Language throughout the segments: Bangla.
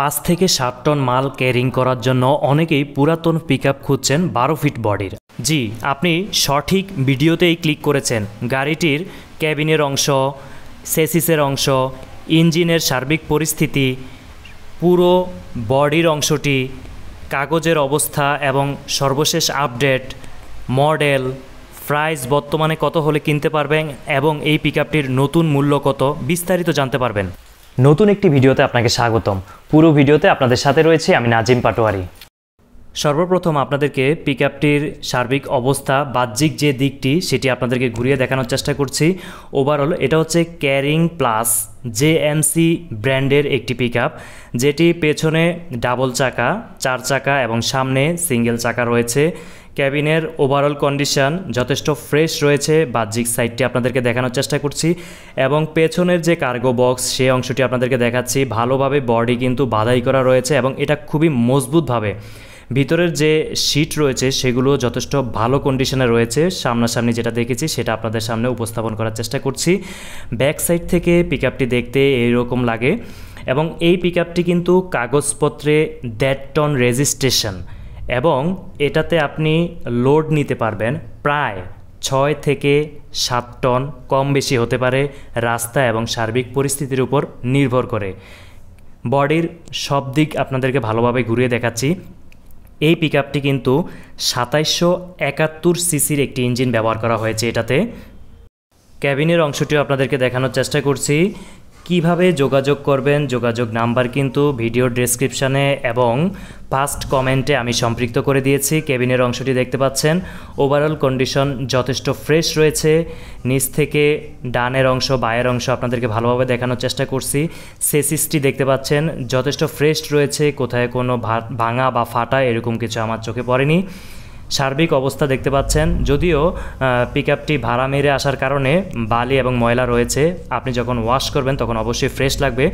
পাঁচ থেকে সাত টন মাল ক্যারিং করার জন্য অনেকেই পুরাতন পিক খুঁজছেন বারো ফিট বডির জি আপনি সঠিক ভিডিওতেই ক্লিক করেছেন গাড়িটির ক্যাবিনের অংশ সেসিসের অংশ ইঞ্জিনের সার্বিক পরিস্থিতি পুরো বডির অংশটি কাগজের অবস্থা এবং সর্বশেষ আপডেট মডেল প্রাইস বর্তমানে কত হলে কিনতে পারবেন এবং এই পিক নতুন মূল্য কত বিস্তারিত জানতে পারবেন নতুন একটি ভিডিওতে আপনাকে স্বাগতম পুরো ভিডিওতে আপনাদের সাথে রয়েছে আমি নাজিম পাটোয়ারি সর্বপ্রথম আপনাদেরকে পিক আপটির সার্বিক অবস্থা বাহ্যিক যে দিকটি সেটি আপনাদেরকে ঘুরিয়ে দেখানোর চেষ্টা করছি ওভারঅল এটা হচ্ছে ক্যারিং প্লাস জে এমসি ব্র্যান্ডের একটি পিক যেটি পেছনে ডাবল চাকা চার চাকা এবং সামনে সিঙ্গেল চাকা রয়েছে ক্যাবিনের ওভারঅল কন্ডিশান যথেষ্ট ফ্রেশ রয়েছে বাহ্যিক সাইডটি আপনাদেরকে দেখানোর চেষ্টা করছি এবং পেছনের যে কার্গো বক্স সেই অংশটি আপনাদেরকে দেখাচ্ছি ভালোভাবে বডি কিন্তু বাধাই করা রয়েছে এবং এটা খুবই মজবুতভাবে ভিতরের যে সিট রয়েছে সেগুলো যথেষ্ট ভালো কন্ডিশনে রয়েছে সামনাসামনি যেটা দেখেছি সেটা আপনাদের সামনে উপস্থাপন করার চেষ্টা করছি ব্যাক সাইড থেকে পিক দেখতে এইরকম লাগে এবং এই পিক কিন্তু কাগজপত্রে দ্যাট টন রেজিস্ট্রেশন এবং এটাতে আপনি লোড নিতে পারবেন প্রায় ছয় থেকে সাত টন কম বেশি হতে পারে রাস্তা এবং সার্বিক পরিস্থিতির উপর নির্ভর করে বডির সব দিক আপনাদেরকে ভালোভাবে ঘুরিয়ে দেখাচ্ছি এই পিক কিন্তু সাতাইশশো একাত্তর সিসির একটি ইঞ্জিন ব্যবহার করা হয়েছে এটাতে ক্যাবিনের অংশটিও আপনাদেরকে দেখানোর চেষ্টা করছি কিভাবে যোগাযোগ করবেন যোগাযোগ নাম্বার কিন্তু ভিডিও ডেসক্রিপশানে এবং ফার্স্ট কমেন্টে আমি সম্পৃক্ত করে দিয়েছি কেবিনের অংশটি দেখতে পাচ্ছেন ওভারঅল কন্ডিশন যথেষ্ট ফ্রেশ রয়েছে নিচ থেকে ডানের অংশ বায়ের অংশ আপনাদেরকে ভালোভাবে দেখানোর চেষ্টা করছি সেসিসটি দেখতে পাচ্ছেন যথেষ্ট ফ্রেশ রয়েছে কোথায় কোনো ভাঙা বা ফাটা এরকম কিছু আমার চোখে পড়েনি সার্বিক অবস্থা দেখতে পাচ্ছেন যদিও পিক আপটি ভাড়া মেরে আসার কারণে বালি এবং ময়লা রয়েছে আপনি যখন ওয়াশ করবেন তখন অবশ্যই ফ্রেশ লাগবে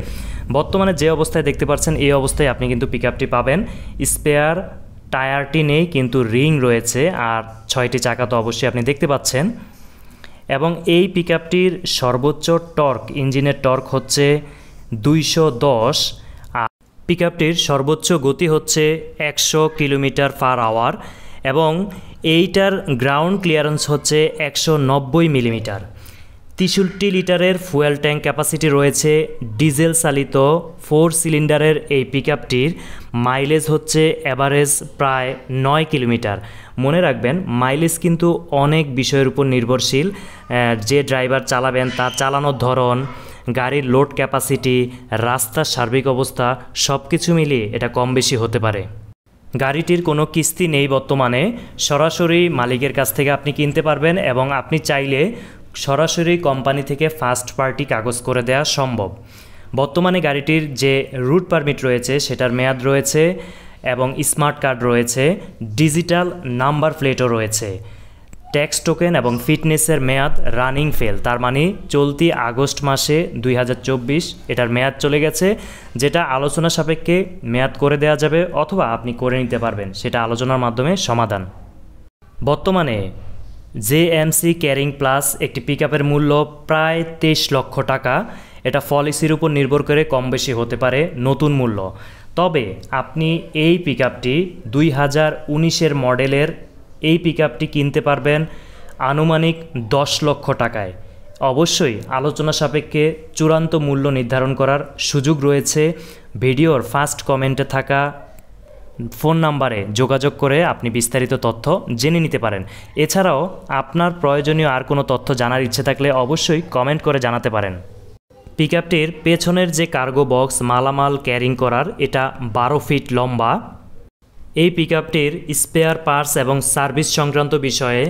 বর্তমানে যে অবস্থায় দেখতে পাচ্ছেন এই অবস্থায় আপনি কিন্তু পিক আপটি পাবেন স্পেয়ার টায়ারটি নেই কিন্তু রিং রয়েছে আর ছয়টি চাকা তো অবশ্যই আপনি দেখতে পাচ্ছেন এবং এই পিক আপটির সর্বোচ্চ টর্ক ইঞ্জিনের টর্ক হচ্ছে দুইশো দশ আর পিক আপটির সর্বোচ্চ গতি হচ্ছে একশো কিলোমিটার পার আওয়ার এবং এইটার গ্রাউন্ড ক্লিয়ারেন্স হচ্ছে একশো নব্বই মিলিমিটার তিষট্টি লিটারের ফুয়েল ট্যাঙ্ক ক্যাপাসিটি রয়েছে ডিজেল চালিত ফোর সিলিন্ডারের এই আপটির মাইলেজ হচ্ছে অ্যাভারেজ প্রায় নয় কিলোমিটার মনে রাখবেন মাইলেজ কিন্তু অনেক বিষয়ের উপর নির্ভরশীল যে ড্রাইভার চালাবেন তার চালানোর ধরন গাড়ির লোড ক্যাপাসিটি রাস্তার সার্বিক অবস্থা সব কিছু মিলিয়ে এটা কম বেশি হতে পারে গাড়িটির কোনো কিস্তি নেই বর্তমানে সরাসরি মালিকের কাছ থেকে আপনি কিনতে পারবেন এবং আপনি চাইলে সরাসরি কোম্পানি থেকে ফার্স্ট পার্টি কাগজ করে দেওয়া সম্ভব বর্তমানে গাড়িটির যে রুট পারমিট রয়েছে সেটার মেয়াদ রয়েছে এবং স্মার্ট কার্ড রয়েছে ডিজিটাল নাম্বার প্লেটও রয়েছে ট্যাক্স টোকেন এবং ফিটনেসের মেয়াদ রানিং ফেল তার মানে চলতি আগস্ট মাসে দুই এটার মেয়াদ চলে গেছে যেটা আলোচনা সাপেক্ষে মেয়াদ করে দেওয়া যাবে অথবা আপনি করে নিতে পারবেন সেটা আলোচনার মাধ্যমে সমাধান বর্তমানে জেএমসি ক্যারিং প্লাস একটি পিক মূল্য প্রায় তেইশ লক্ষ টাকা এটা পলিসির উপর নির্ভর করে কম বেশি হতে পারে নতুন মূল্য তবে আপনি এই পিক আপটি দুই হাজার উনিশের মডেলের এই পিক কিনতে পারবেন আনুমানিক দশ লক্ষ টাকায় অবশ্যই আলোচনা সাপেক্ষে চূড়ান্ত মূল্য নির্ধারণ করার সুযোগ রয়েছে ভিডিওর ফার্স্ট কমেন্টে থাকা ফোন নাম্বারে যোগাযোগ করে আপনি বিস্তারিত তথ্য জেনে নিতে পারেন এছাড়াও আপনার প্রয়োজনীয় আর কোনো তথ্য জানার ইচ্ছে থাকলে অবশ্যই কমেন্ট করে জানাতে পারেন পিকআপটির পেছনের যে কার্গো বক্স মালামাল ক্যারিং করার এটা বারো ফিট লম্বা এই পিকআপটির স্পেয়ার পার্টস এবং সার্ভিস সংক্রান্ত বিষয়ে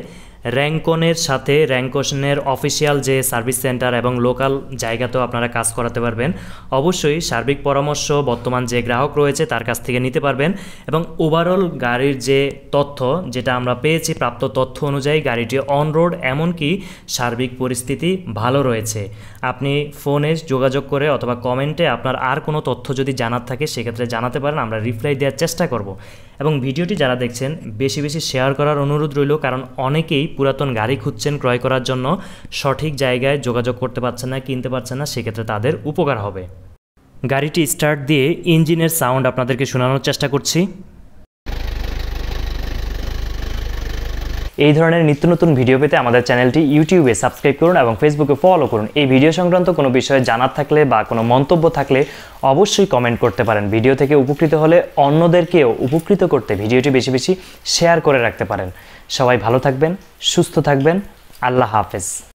র্যাঙ্কনের সাথে র্যাঙ্কনের অফিসিয়াল যে সার্ভিস সেন্টার এবং লোকাল জায়গাতেও আপনারা কাজ করাতে পারবেন অবশ্যই সার্বিক পরামর্শ বর্তমান যে গ্রাহক রয়েছে তার কাছ থেকে নিতে পারবেন এবং ওভারঅল গাড়ির যে তথ্য যেটা আমরা পেয়েছি প্রাপ্ত তথ্য অনুযায়ী গাড়িটি অন রোড এমনকি সার্বিক পরিস্থিতি ভালো রয়েছে আপনি ফোনে যোগাযোগ করে অথবা কমেন্টে আপনার আর কোনো তথ্য যদি জানার থাকে সেক্ষেত্রে জানাতে পারেন আমরা রিপ্লাই দেওয়ার চেষ্টা করব এবং ভিডিওটি যারা দেখছেন বেশি বেশি শেয়ার করার অনুরোধ রইল কারণ অনেকেই পুরাতন গাড়ি খুঁজছেন ক্রয় করার জন্য সঠিক জায়গায় যোগাযোগ করতে পারছেন না কিনতে পারছেন না সেক্ষেত্রে তাদের উপকার হবে গাড়িটি স্টার্ট দিয়ে ইঞ্জিনের সাউন্ড আপনাদেরকে শোনানোর চেষ্টা করছি এই ধরনের নিত্য নতুন ভিডিও পেতে আমাদের চ্যানেলটি ইউটিউবে সাবস্ক্রাইব করুন এবং ফেসবুকে ফলো করুন এই ভিডিও সংক্রান্ত কোনো বিষয়ে জানার থাকলে বা কোনো মন্তব্য থাকলে অবশ্যই কমেন্ট করতে পারেন ভিডিও থেকে উপকৃত হলে অন্যদেরকেও উপকৃত করতে ভিডিওটি বেশি বেশি শেয়ার করে রাখতে পারেন সবাই ভালো থাকবেন সুস্থ থাকবেন আল্লাহ হাফেজ